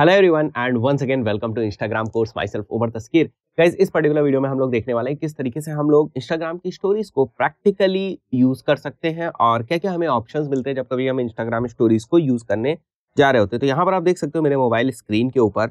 hello everyone and once again welcome to Instagram course myself Umar Taskeer guys इस particular video में हम लोग देखने वाले हैं किस तरीके से हम लोग इंस्टाग्राम की स्टोरीज को प्रैक्टिकली यूज कर सकते हैं और क्या क्या हमें ऑप्शंस मिलते हैं जब कभी हम इंस्टाग्राम स्टोरीज को यूज करने जा रहे होते हैं तो यहाँ पर आप देख सकते हो मेरे मोबाइल स्क्रीन के ऊपर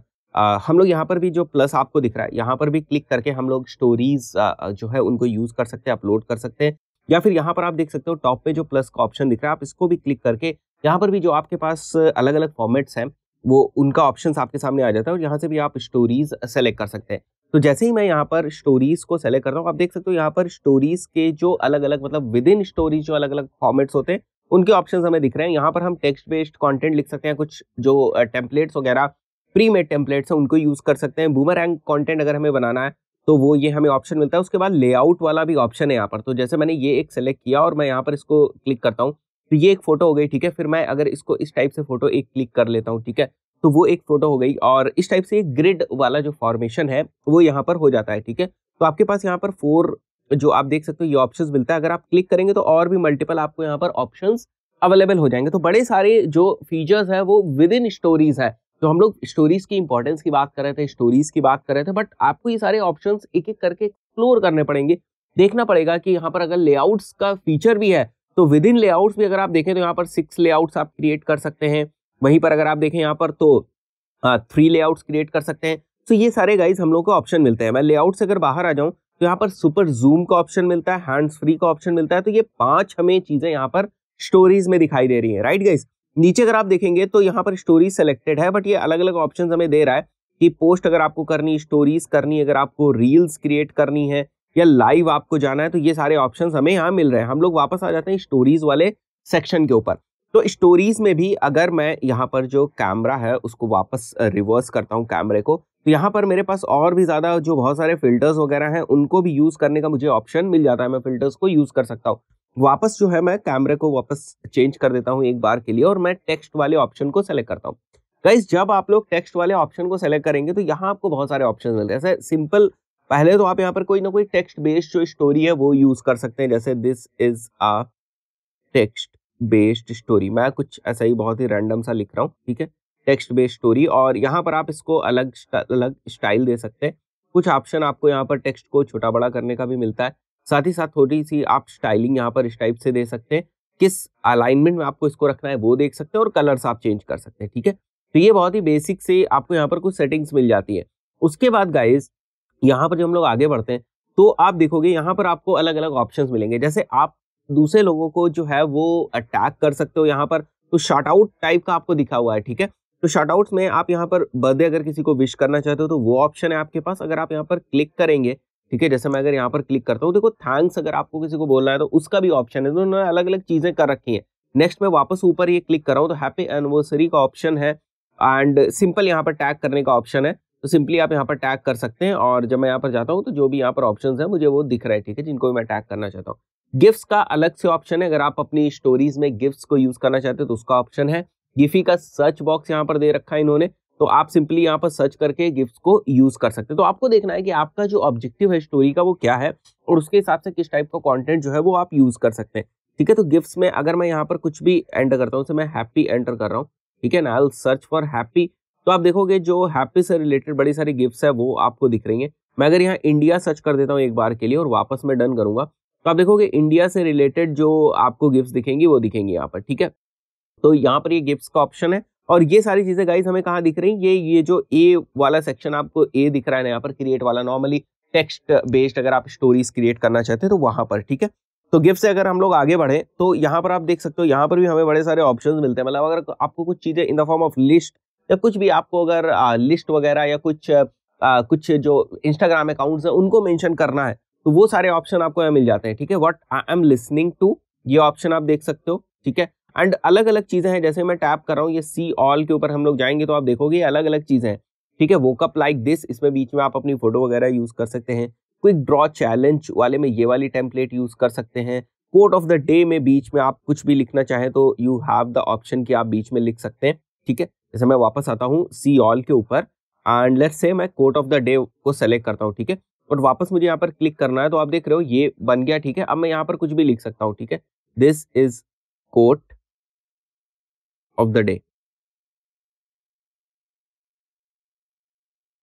हम लोग यहाँ पर भी जो प्लस आपको दिख रहा है यहाँ पर भी क्लिक करके हम लोग स्टोरीज जो है उनको यूज कर सकते हैं अपलोड कर सकते हैं या फिर यहाँ पर आप देख सकते हो टॉप पे जो प्लस का ऑप्शन दिख रहा है आप इसको भी क्लिक करके यहाँ पर भी जो आपके पास अलग अलग फॉर्मेट्स हैं वो उनका ऑप्शन आपके सामने आ जाता है और यहाँ से भी आप स्टोरीज सेलेक्ट कर सकते हैं तो जैसे ही मैं यहाँ पर स्टोरीज को सेलेक्ट कर रहा हूँ आप देख सकते हो यहाँ पर स्टोरीज के जो अलग अलग मतलब विद इन स्टोरीज जो अलग अलग फॉर्मेट्स होते हैं उनके ऑप्शन हमें दिख रहे हैं यहाँ पर हम टेक्स्ट बेस्ड कॉन्टेंट लिख सकते हैं कुछ जो टेम्पलेट्स वगैरह प्री मेड टेम्पलेट्स हैं उनको यूज़ कर सकते हैं बूमर एंड कॉन्टेंट अगर हमें बनाना है तो वो ये हमें ऑप्शन मिलता है उसके बाद लेआउट वाला भी ऑप्शन है यहाँ पर तो जैसे मैंने ये एक सेलेक्ट किया और मैं यहाँ पर इसको क्लिक करता हूँ तो ये एक फोटो हो गई ठीक है फिर मैं अगर इसको इस टाइप से फोटो एक क्लिक कर लेता हूँ ठीक है तो वो एक फोटो हो गई और इस टाइप से एक ग्रिड वाला जो फॉर्मेशन है वो यहाँ पर हो जाता है ठीक है तो आपके पास यहाँ पर फोर जो आप देख सकते हो ये ऑप्शंस मिलता है अगर आप क्लिक करेंगे तो और भी मल्टीपल आपको यहाँ पर ऑप्शंस अवेलेबल हो जाएंगे तो बड़े सारे जो फीचर्स है वो विद इन स्टोरीज है तो हम लोग स्टोरीज की इंपॉर्टेंस की बात कर रहे थे स्टोरीज की बात कर रहे थे बट आपको ये सारे ऑप्शन एक एक करके एक्सप्लोर करने पड़ेंगे देखना पड़ेगा कि यहाँ पर अगर लेआउट्स का फीचर भी है तो विद इन लेआउट्स भी अगर आप देखें तो यहाँ पर सिक्स लेआउट्स आप क्रिएट कर सकते हैं वहीं पर अगर आप देखें यहाँ पर तो थ्री लेआउट्स क्रिएट कर सकते हैं तो ये सारे गाइज हम लोग को ऑप्शन मिलते हैं मैं लेआउट से अगर बाहर आ जाऊँ तो यहाँ पर सुपर जूम का ऑप्शन मिलता है हैंड्स फ्री का ऑप्शन मिलता है तो ये पांच हमें चीजें यहाँ पर स्टोरीज में दिखाई दे रही है राइट गाइज नीचे अगर आप देखेंगे तो यहाँ पर स्टोरीज सेलेक्टेड है बट ये अलग अलग ऑप्शन हमें दे रहा है कि पोस्ट अगर आपको करनी स्टोरीज करनी अगर आपको रील्स क्रिएट करनी है या लाइव आपको जाना है तो ये सारे ऑप्शन हमें यहाँ मिल रहे हैं हम लोग वापस आ जाते हैं स्टोरीज वाले सेक्शन के ऊपर तो स्टोरीज में भी अगर मैं यहाँ पर जो कैमरा है उसको वापस रिवर्स करता हूँ कैमरे को तो यहाँ पर मेरे पास और भी ज़्यादा जो बहुत सारे फिल्टर्स वगैरह हैं उनको भी यूज़ करने का मुझे ऑप्शन मिल जाता है मैं फिल्टर्स को यूज़ कर सकता हूँ वापस जो है मैं कैमरे को वापस चेंज कर देता हूँ एक बार के लिए और मैं टेक्स्ट वाले ऑप्शन को सेलेक्ट करता हूँ गाइज जब आप लोग टेक्स्ट वाले ऑप्शन को सेलेक्ट करेंगे तो यहाँ आपको बहुत सारे ऑप्शन मिलते हैं ऐसे सिंपल पहले तो आप यहाँ पर कोई ना कोई टेक्स्ट बेस्ड जो स्टोरी है वो यूज कर सकते हैं जैसे this is a text based story मैं कुछ ऐसा ही बहुत ही रैंडम सा लिख रहा हूँ ठीक है टेक्स्ट बेस्ड स्टोरी और यहाँ पर आप इसको अलग अलग स्टाइल दे सकते हैं कुछ ऑप्शन आपको यहाँ पर टेक्स्ट को छोटा बड़ा करने का भी मिलता है साथ ही साथ थोड़ी सी आप स्टाइलिंग यहाँ पर इस टाइप से दे सकते हैं किस अलाइनमेंट में आपको इसको रखना है वो देख सकते हैं और कलर्स आप चेंज कर सकते हैं ठीक है तो ये बहुत ही बेसिक से आपको यहाँ पर कुछ सेटिंग्स मिल जाती है उसके बाद गाइज यहाँ पर जब हम लोग आगे बढ़ते हैं तो आप देखोगे यहाँ पर आपको अलग अलग ऑप्शंस मिलेंगे जैसे आप दूसरे लोगों को जो है वो अटैक कर सकते हो यहाँ पर तो शॉर्ट आउट टाइप का आपको दिखा हुआ है ठीक है तो शॉर्ट आउट में आप यहाँ पर बर्थडे अगर किसी को विश करना चाहते हो तो वो ऑप्शन है आपके पास अगर आप यहाँ पर क्लिक करेंगे ठीक है जैसे मैं अगर यहाँ पर क्लिक करता हूँ देखो थैंक्स अगर आपको किसी को बोलना है तो उसका भी ऑप्शन है तो उन्होंने अलग अलग चीज़ें कर रखी है नेक्स्ट मैं वापस ऊपर ये क्लिक कर रहा हूँ तो हैप्पी एनिवर्सरी का ऑप्शन है एंड सिंपल यहाँ पर टैग करने का ऑप्शन है तो सिंपली आप यहाँ पर टैग कर सकते हैं और जब मैं यहाँ पर जाता हूँ तो जो भी यहाँ पर ऑप्शन है मुझे वो दिख रहा है ठीक है जिनको मैं टैग करना चाहता हूँ गिफ्ट्स का अलग से ऑप्शन है अगर आप अपनी स्टोरीज में गिफ्ट्स को यूज करना चाहते हैं तो उसका ऑप्शन है गिफी का सर्च बॉक्स यहाँ पर दे रखा है इन्होंने तो आप सिंपली यहाँ पर सर्च करके गिफ्ट को यूज कर सकते हैं तो आपको देखना है कि आपका जो ऑब्जेक्टिव है स्टोरी का वो क्या है और उसके हिसाब से किस टाइप का कॉन्टेंट जो है वो आप यूज कर सकते हैं ठीक है तो गिफ्ट्स में अगर मैं यहाँ पर कुछ भी एंटर करता हूँ मैं हैप्पी एंटर कर रहा हूँ ठीक है ना आई सर्च फॉर हैप्पी तो आप देखोगे जो हैप्पी से रिलेटेड बड़ी सारी गिफ्ट्स है वो आपको दिख रही है मैं अगर यहाँ इंडिया सर्च कर देता हूँ एक बार के लिए और वापस मैं डन करूंगा तो आप देखोगे इंडिया से रिलेटेड जो आपको गिफ्ट दिखेंगी वो दिखेंगी यहाँ पर ठीक है तो यहाँ पर ये गिफ्ट का ऑप्शन है और ये सारी चीजें गाइज हमें कहाँ दिख रही है ये ये जो ए वाला सेक्शन आपको ए दिख रहा है यहाँ पर क्रिएट वाला नॉर्मली टेक्स्ट बेस्ड अगर आप स्टोरीज क्रिएट करना चाहते हैं तो वहां पर ठीक है तो गिफ्ट से अगर हम लोग आगे बढ़े तो यहाँ पर आप देख सकते हो यहाँ पर भी हमें बड़े सारे ऑप्शन मिलते हैं मतलब अगर आपको कुछ चीजें in the form of list या कुछ भी आपको अगर लिस्ट वगैरह या कुछ आ, कुछ जो इंस्टाग्राम अकाउंट्स हैं उनको मेंशन करना है तो वो सारे ऑप्शन आपको यहाँ मिल जाते हैं ठीक है what I am listening to ये ऑप्शन आप देख सकते हो ठीक है एंड अलग अलग चीज़ें हैं जैसे मैं टैप कर रहा हूँ ये सी ऑल के ऊपर हम लोग जाएंगे तो आप देखोगे अलग अलग चीज़ें हैं ठीक है वोकअप लाइक दिस इसमें बीच में आप अपनी फोटो वगैरह यूज़ कर सकते हैं क्विक ड्रॉ चैलेंज वाले में ये वाली टेम्पलेट यूज़ कर सकते हैं कोर्ट ऑफ द डे में बीच में आप कुछ भी लिखना चाहें तो यू हैव द ऑप्शन कि आप बीच में लिख सकते हैं ठीक है जैसे मैं वापस आता हूँ सी ऑल के ऊपर एंड लेट्स से मैं कोर्ट ऑफ द डे को सेलेक्ट करता हूँ ठीक है और वापस मुझे यहाँ पर क्लिक करना है तो आप देख रहे हो ये बन गया ठीक है अब मैं यहाँ पर कुछ भी लिख सकता हूँ ठीक है this is quote of the day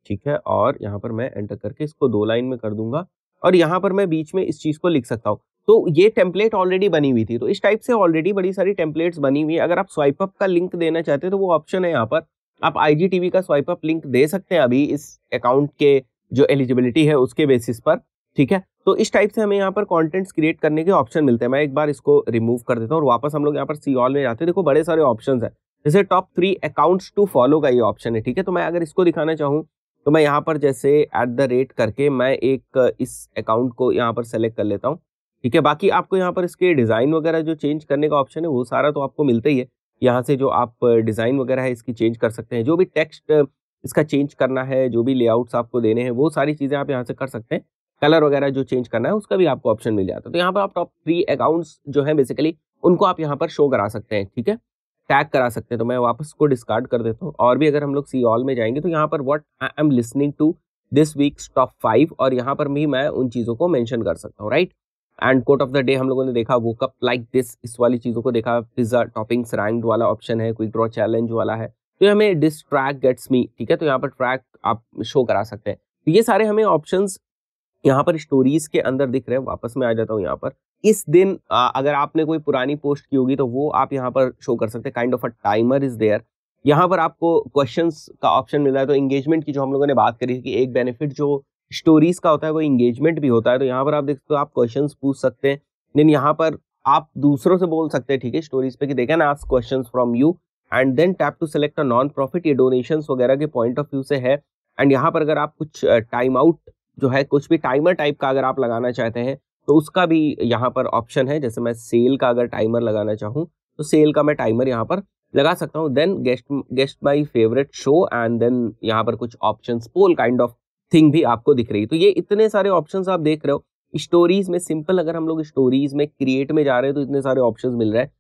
ठीक है और यहाँ पर मैं एंटर करके इसको दो लाइन में कर दूंगा और यहाँ पर मैं बीच में इस चीज को लिख सकता हूँ तो ये टेम्पलेट ऑलरेडी बनी हुई थी तो इस टाइप से ऑलरेडी बड़ी सारी टेम्पलेट्स बनी हुई है अगर आप स्वाइप अप का लिंक देना चाहते हैं तो वो ऑप्शन है यहाँ पर आप आईजीटीवी का स्वाइप अप लिंक दे सकते हैं अभी इस अकाउंट के जो एलिजिबिलिटी है उसके बेसिस पर ठीक है तो इस टाइप से हमें यहाँ पर कंटेंट्स क्रिएट करने के ऑप्शन मिलते हैं मैं एक बार इसको रिमूव कर देता हूँ और वापस हम लोग यहाँ पर सी ऑल में जाते हैं देखो बड़े सारे ऑप्शन है जैसे top three accounts to follow का ये ऑप्शन है ठीक है तो मैं अगर इसको दिखाना चाहूँ तो मैं यहाँ पर जैसे एट द रेट करके मैं एक इस अकाउंट को यहाँ पर सेलेक्ट कर लेता हूँ ठीक है बाकी आपको यहाँ पर इसके डिज़ाइन वगैरह जो चेंज करने का ऑप्शन है वो सारा तो आपको मिलता ही है यहाँ से जो आप डिज़ाइन वगैरह है इसकी चेंज कर सकते हैं जो भी टेक्स्ट इसका चेंज करना है जो भी लेआउट्स आपको देने हैं वो सारी चीज़ें आप यहाँ से कर सकते हैं कलर वगैरह जो चेंज करना है उसका भी आपको ऑप्शन मिल जाता है तो यहाँ पर आप टॉप थ्री अकाउंट्स जो है बेसिकली उनको आप यहाँ पर शो करा सकते हैं ठीक है टैग करा सकते हैं तो मैं वापस को डिस्कार्ड कर देता हूँ और भी अगर हम लोग सी ऑल में जाएंगे तो यहाँ पर what I am listening to this week's top five और यहाँ पर भी मैं उन चीज़ों को मैंशन कर सकता हूँ right and quote of the day हम लोगों ने देखा वो कप लाइक दिस इस वाली चीज़ों को देखा पिज्ज़ा टॉपिंग्स रैंक्ड वाला ऑप्शन है क्विक ड्रॉ चैलेंज वाला है तो हमें डिस ट्रैक गेट्स मी ठीक है तो यहाँ पर ट्रैक आप शो करा सकते हैं तो ये सारे हमें ऑप्शन यहाँ पर स्टोरीज के अंदर दिख रहे हैं वापस में आ जाता हूँ यहाँ पर इस दिन आ, अगर आपने कोई पुरानी पोस्ट की होगी तो वो आप यहाँ पर शो कर सकते हैं kind of a timer is there यहाँ पर आपको क्वेश्चंस का ऑप्शन मिल रहा है तो एंगेजमेंट की जो हम लोगों ने बात करी थी कि एक बेनिफिट जो स्टोरीज का होता है कोई इंगेजमेंट भी होता है तो यहाँ पर आप देख सकते हो आप क्वेश्चन पूछ सकते हैं देन यहाँ पर आप दूसरों से बोल सकते हैं ठीक है स्टोरीज पे कि देखा ना ask question from you and then tap to select a non profit ये डोनेशन वगैरह के पॉइंट ऑफ व्यू से है एंड यहाँ पर अगर आप कुछ टाइम आउट जो है कुछ भी टाइमर टाइप का अगर आप लगाना चाहते हैं तो उसका भी यहाँ पर ऑप्शन है जैसे मैं सेल का अगर टाइमर लगाना चाहूँ तो सेल का मैं टाइमर यहाँ पर लगा सकता हूँ then guess guess my favourite show and then यहाँ पर कुछ option poll kind of thing भी आपको दिख रही है तो ये इतने सारे ऑप्शंस आप देख रहे हो स्टोरीज में सिंपल अगर हम लोग स्टोरीज में क्रिएट में जा रहे हैं तो इतने सारे ऑप्शंस मिल रहे हैं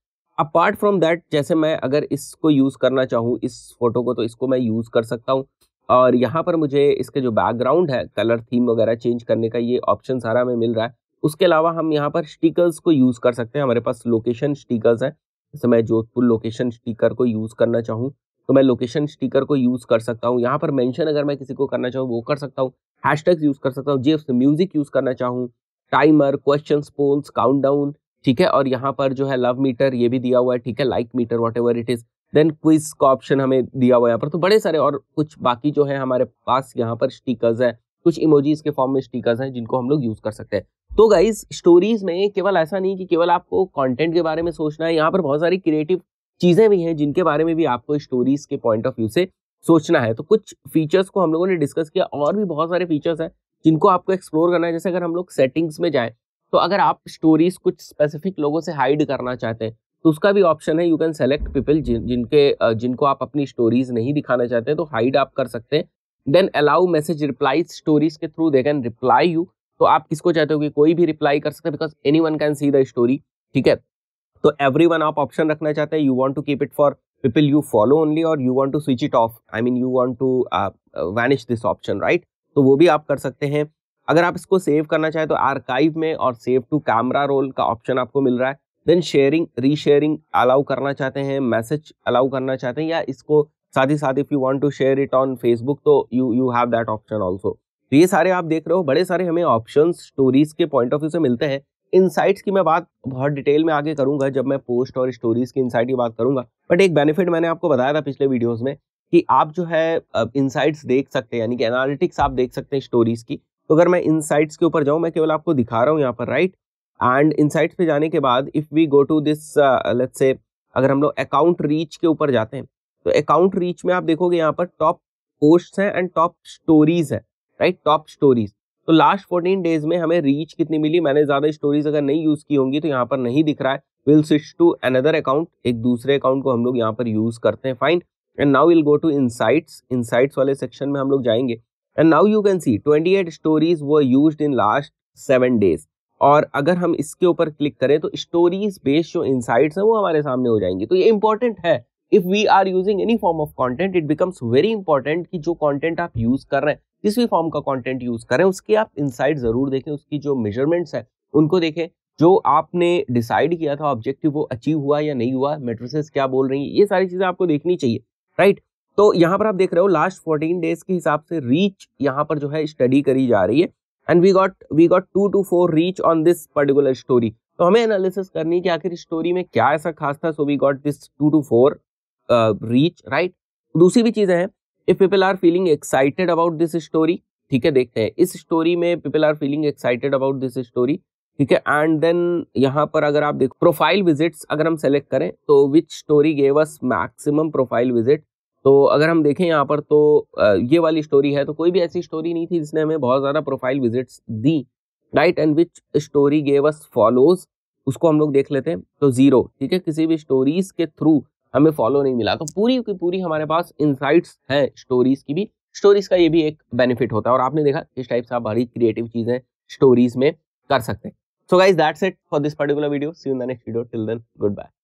अपार्ट फ्रॉम दैट जैसे मैं अगर इसको यूज़ करना चाहूँ इस फोटो को तो इसको मैं यूज़ कर सकता हूँ और यहाँ पर मुझे इसके जो बैकग्राउंड है कलर थीम वगैरह चेंज करने का ये ऑप्शन सारा हमें मिल रहा है उसके अलावा हम यहाँ पर स्टिकर्स को यूज़ कर सकते हैं हमारे पास लोकेशन स्टिकर्स हैं जैसे मैं जोधपुर लोकेशन स्टिकर को यूज़ करना चाहूँ तो मैं लोकेशन स्टिकर को यूज़ कर सकता हूँ यहाँ पर मेंशन अगर मैं किसी को करना चाहूँ वो कर सकता हूँ हैशटैग यूज़ कर सकता हूँ जिप्स म्यूज़िक यूज़ करना चाहूँ टाइमर क्वेश्चन पोल्स काउंट ठीक है और यहाँ पर जो है लव मीटर ये भी दिया हुआ है ठीक है like meter whatever it is then quiz का ऑप्शन हमें दिया हुआ है यहाँ पर तो बड़े सारे और कुछ बाकी जो है हमारे पास यहाँ पर स्टिकर्स है कुछ इमोजीज के फॉर्म में स्टिकर्स हैं जिनको हम लोग यूज़ कर सकते हैं तो गाइज स्टोरीज में केवल ऐसा नहीं कि केवल आपको कंटेंट के बारे में सोचना है यहाँ पर बहुत सारी क्रिएटिव चीज़ें भी हैं जिनके बारे में भी आपको स्टोरीज के पॉइंट ऑफ व्यू से सोचना है तो कुछ फीचर्स को हम लोगों ने डिस्कस किया और भी बहुत सारे फीचर्स हैं जिनको आपको एक्सप्लोर करना है जैसे अगर हम लोग सेटिंग्स में जाएँ तो अगर आप स्टोरीज कुछ स्पेसिफिक लोगों से हाइड करना चाहते हैं तो उसका भी ऑप्शन है यू कैन सेलेक्ट पीपल जिन जिनके जिनको आप अपनी स्टोरीज नहीं दिखाना चाहते तो हाइड आप कर सकते हैं then allow message reply stories के through they can reply you तो आप किसको चाहते हो कि कोई भी रिप्लाई कर सकते हैं because anyone can see the story ठीक है तो एवरी वन आप ऑप्शन रखना चाहते हैं you want to keep it for people you follow only और you want to switch it off I mean you want to vanish this option right तो वो भी आप कर सकते हैं अगर आप इसको सेव करना चाहें तो आर्काइव में और सेव टू कैमरा रोल का ऑप्शन आपको मिल रहा है देन शेयरिंग रीशेयरिंग अलाउ करना चाहते हैं मैसेज अलाउ करना चाहते हैं या इसको साथ ही साथ if you want to share it on Facebook तो you you have that option also तो ये सारे आप देख रहे हो बड़े सारे हमें ऑप्शन स्टोरीज के पॉइंट ऑफ व्यू से मिलते हैं इनसाइट्स की मैं बात बहुत डिटेल में आगे करूंगा जब मैं पोस्ट और स्टोरीज की इनसाइट की बात करूंगा बट एक बेनिफिट मैंने आपको बताया था पिछले वीडियोस में कि आप जो है इनसाइट्स देख सकते हैं यानी कि एनालिटिक्स आप देख सकते हैं स्टोरीज की तो अगर मैं इनसाइट्स के ऊपर जाऊँ मैं केवल आपको दिखा रहा हूँ यहाँ पर राइट एंड इनसाइट्स पे जाने के बाद if we go to this let's say अगर हम लोग अकाउंट रीच के ऊपर जाते हैं तो अकाउंट रीच में आप देखोगे यहाँ पर टॉप पोस्ट हैं एंड टॉप स्टोरीज है राइट टॉप स्टोरीज तो लास्ट फोर्टीन डेज में हमें रीच कितनी मिली मैंने ज़्यादा स्टोरीज अगर नहीं यूज़ की होंगी तो यहाँ पर नहीं दिख रहा है we'll switch to another account एक दूसरे अकाउंट को हम लोग यहाँ पर यूज़ करते हैं fine and now we'll go to insights insights वाले सेक्शन में हम लोग जाएंगे and now you can see twenty eight stories वो use in last seven days और अगर हम इसके ऊपर क्लिक करें तो स्टोरीज बेस्ड जो इनसाइट्स हैं वो हमारे सामने हो जाएंगी तो ये इंपॉर्टेंट है if we are using any form of content it becomes very important कि जो कॉन्टेंट आप यूज़ कर रहे हैं किस भी फॉर्म का कंटेंट यूज करें उसकी आप इनसाइड जरूर देखें उसकी जो मेजरमेंट्स है उनको देखें जो आपने डिसाइड किया था ऑब्जेक्टिव वो अचीव हुआ या नहीं हुआ मेट्रिसेस क्या बोल रही है ये सारी चीज़ें आपको देखनी चाहिए राइट तो यहाँ पर आप देख रहे हो लास्ट फोर्टीन डेज के हिसाब से रीच यहाँ पर जो है स्टडी करी जा रही है and we got we got two two four reach on this particular story तो हमें एनालिसिस करनी है कि आखिर स्टोरी में क्या ऐसा खास था so we got this two two four reach right दूसरी भी चीज़ें हैं if people are feeling excited about this story ठीक है देखते हैं इस स्टोरी में people are feeling excited about this story ठीक है एंड देन यहाँ पर अगर आप देखो प्रोफाइल विजिट्स अगर हम सेलेक्ट करें तो which story gave us maximum profile visit तो अगर हम देखें यहाँ पर तो ये वाली स्टोरी है तो कोई भी ऐसी स्टोरी नहीं थी जिसने हमें बहुत ज़्यादा प्रोफाइल विजिट्स दी right and which story gave us follows उसको हम लोग देख लेते हैं तो ज़ीरो ठीक है किसी भी स्टोरीज के थ्रू हमें फॉलो नहीं मिला तो पूरी की पूरी हमारे पास इंसाइट्स है स्टोरीज की भी स्टोरीज का ये भी एक बेनिफिट होता है और आपने देखा इस टाइप से आप बड़ी क्रिएटिव चीजें स्टोरीज में कर सकते हैं so guys that's it for this particular video see in the next video till then good bye